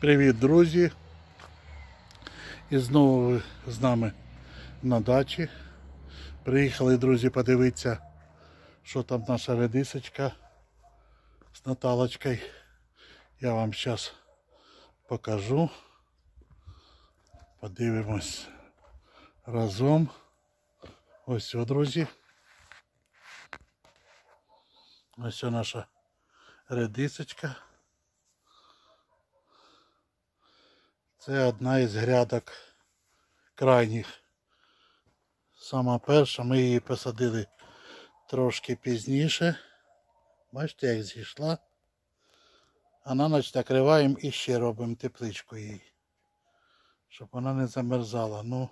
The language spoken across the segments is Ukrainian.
Привіт, друзі! І знову ви з нами на дачі. Приїхали, друзі, подивитися, що там наша редисочка з Наталочкою. Я вам зараз покажу. Подивимось разом. Ось все, друзі. Ось наша редисочка. Це одна із грядок крайніх. Сама перша, ми її посадили трошки пізніше. Бачите, як зійшла. А на ніч накриваємо і ще робимо тепличку їй, щоб вона не замерзала. Ну,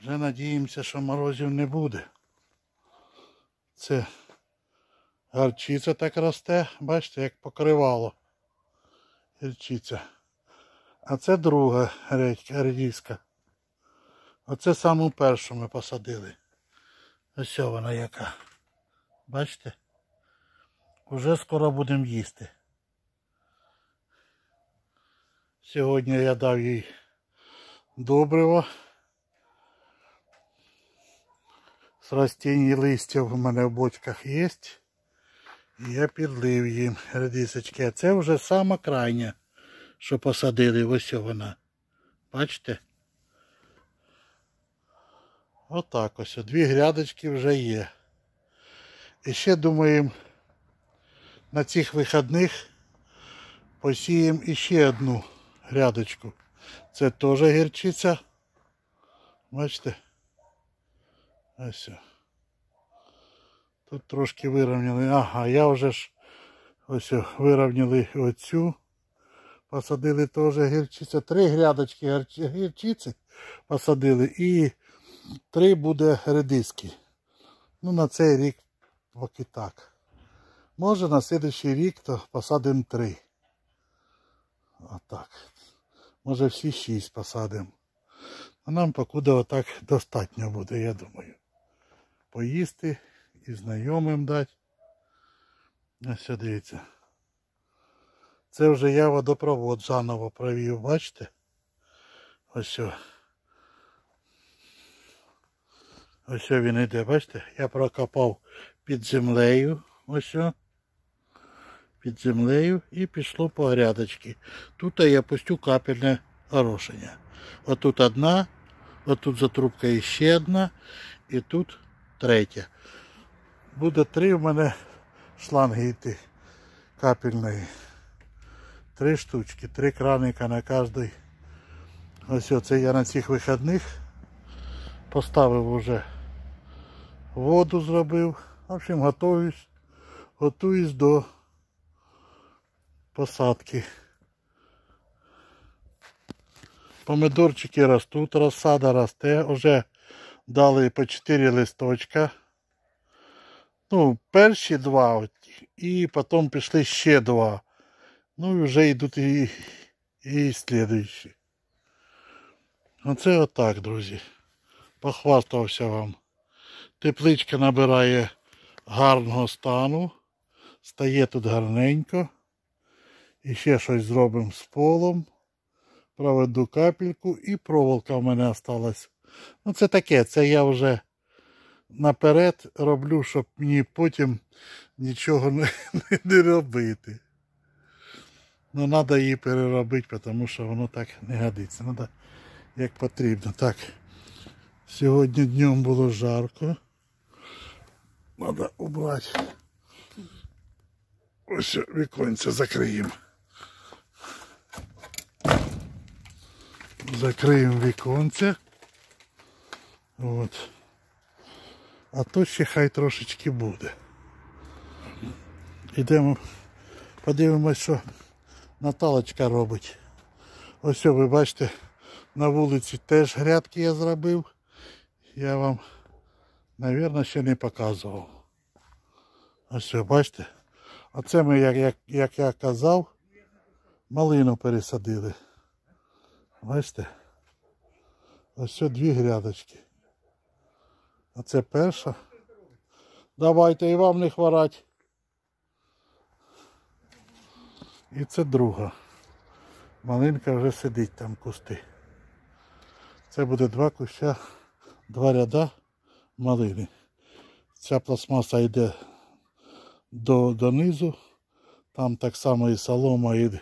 вже надіємося, що морозів не буде. Це гарчиця так росте, бачите, як покривало. Гірчиця. А це друга редіска. Оце саму першу ми посадили. Ось вона яка. Бачите? Уже скоро будемо їсти. Сьогодні я дав їй добриво. З растінь листя в мене в бочках є. Я підлив їм редисочки. А це вже сама крайня що посадили. Ось вона. Бачите? Отак ось, дві грядочки вже є. І ще думаємо на цих виходних посіємо іще одну грядочку. Це теж гірчиця. Бачите? Ось. Тут трошки вирівняли. Ага, я вже ж ось вирівняли оцю. Посадили теж гірчиця. Три грядочки гірчиці посадили і три буде редиски. Ну, на цей рік поки так. Може на слідчий рік то посадимо три. Отак. Може всі шість посадимо. А нам покуди отак достатньо буде, я думаю. Поїсти і знайомим дати. Ось дивіться. Це вже я водопровод заново провів, бачите? Ось о. Ось о він йде, бачите? Я прокопав під землею. Ось о. Під землею і пішло по грядочки. Тут я пустю капельне орошення. Отут одна, отут за трубкою ще одна і тут третя. Буде три в мене шланги йти капельної. Три штучки, три краника на кожний. Ось оце я на цих вихідних поставив уже воду зробив. В общем, готуюсь, готуюсь до посадки. Помидорчики ростуть, розсада росте, Уже дали по 4 листочка. Ну, перші два і потім пішли ще два. Ну і вже йдуть і і слідуючі. Оце отак, друзі. Похвастався вам. Тепличка набирає гарного стану. Стає тут гарненько. І ще щось зробимо з полом. Проведу капельку і проволока в мене осталась. Ну це таке, це я вже наперед роблю, щоб мені потім нічого не, не, не робити. Ну, треба її переробити, тому що воно так не годиться. Треба як потрібно. Так, сьогодні днем було жарко. Треба убрати. Ось віконця закриємо. Закриємо віконця. От. А то ще хай трошечки буде. Ідемо, подивимось, що. Наталочка робить. Ось ви бачите, на вулиці теж грядки я зробив. Я вам, мабуть, ще не показував. Ось ви бачите. Оце ми, як, як, як я казав, малину пересадили. Бачите? Ось дві грядочки. Оце перша. Давайте і вам не хворать. І це друга. Малинка вже сидить там кусти. Це буде два куща, два ряда малини. Ця пластмаса йде до, донизу. Там так само і солома, і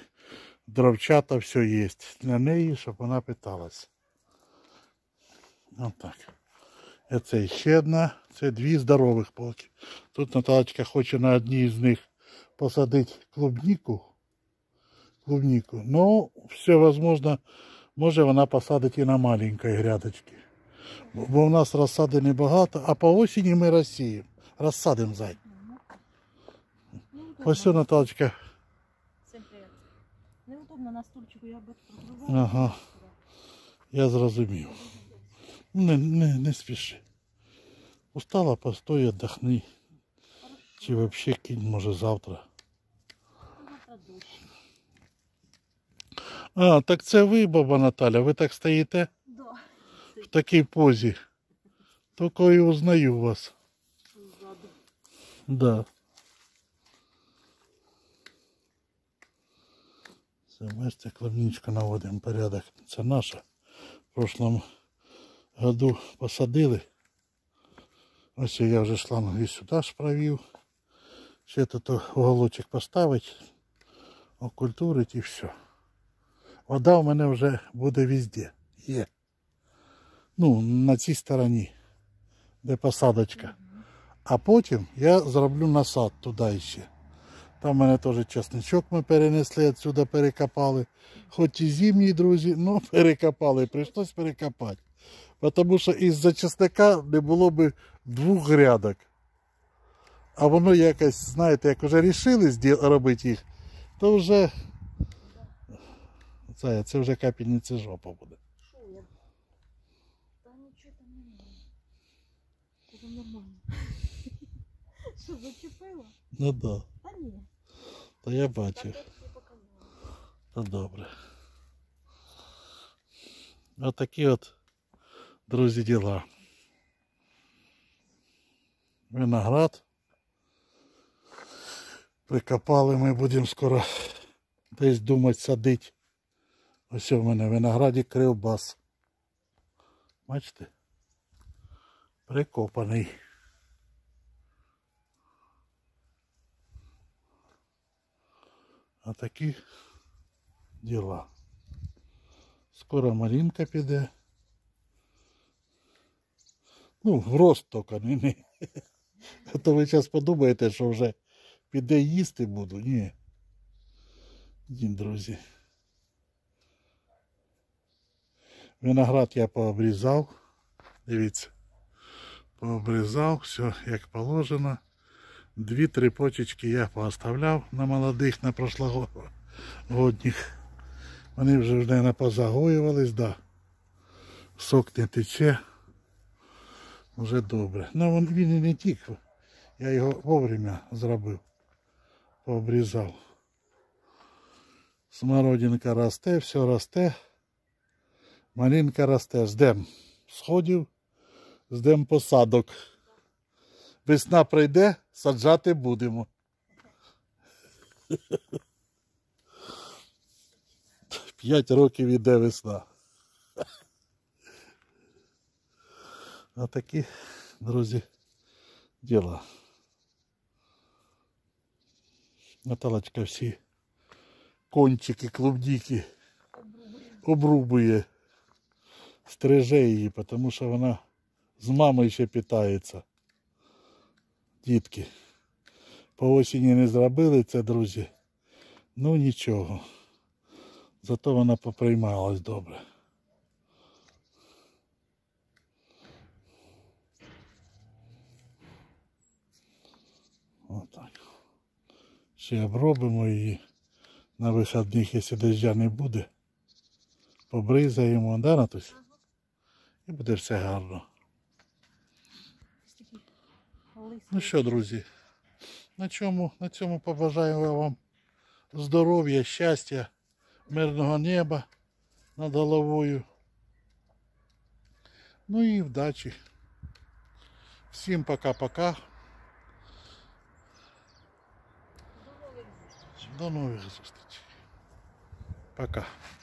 дровчата, все є. Для неї, щоб вона питалась. Ось так. це ще одна. Це дві здорових полки. Тут Наталочка хоче на одній з них посадити клубніку клубнику. Но ну, все возможно, може вона посадить и на маленькой грядочке Бо у нас розсади небагато, а по осени мы рассеем рассадим зай. Ось все, Наталочка. Всім привіт. Неудобно на стульчику, я бы розбивала. Ага. Я зрозумів. Не не, не спіши. Устала, постой, отдохни. Чи вообще кинь может завтра. Завтра дощ. А, так це ви, баба Наталя, ви так стоїте? Да. В такій позі. Только і узнаю вас. Ззаду. Да. Це бачите, клубничку наводимо порядок. Це наша. В прошлому году посадили. Ось я вже шланг і сюди ж провів. Ще тут уголочок поставить, окультурить і все. Вода у мене вже буде везде. Є. Ну, на цій стороні, де посадочка. А потім я зроблю насад туди ще. Там в мене теж чесничок ми перенесли, відсюди перекопали. Хоч і зимні, друзі, але перекопали, прийшлось перекопати. Тому що із-за чесника не було б двох грядок. А воно якось, знаєте, як вже рішили робити їх, то вже це це вже капельниця жопа буде. Що я? Та нічого там немає. Це нормально. Що, зачепило? Ну да. Та ні. Та я бачу. Та добре. Отакі от, от, друзі, діла. Виноград. Прикопали, ми будемо скоро десь думати садити Ось у мене винограді кривбас. Бачите? Прикопаний. А такі діла. Скоро малинка піде. Ну, в рост тільки не, не. А то ви зараз подумаєте, що вже піде їсти буду. Ні. Дім, друзі. Виноград я пообрізав. Дивіться, пообрізав, все як положено. Дві-три почечки я пооставляв на молодих, на прошлогодніх. Вони вже вже позагоювались, да. Сок не тече. Вже добре. Ну він і не тік. Я його вовремя зробив. Пообрізав. Смородинка росте, все росте. Малинка росте, ждем сходів, ждем посадок. Весна прийде, саджати будемо. П'ять років іде весна. А такі, друзі, діла. Наталочка всі кончики, клубніки обрубує стриже її, тому що вона з мамою ще питається. Дітки. По осені не зробили це, друзі. Ну нічого. Зато вона поприймалась добре. Отак. Ще обробимо її на вихідних, якщо дождя не буде. Побризаємо, да, Натусь? І буде все гарно. Ну що, друзі, на чому, на цьому побажаю вам здоров'я, щастя, мирного неба над головою. Ну і вдачі. Всім пока-пока. До нових зустрічей. Пока.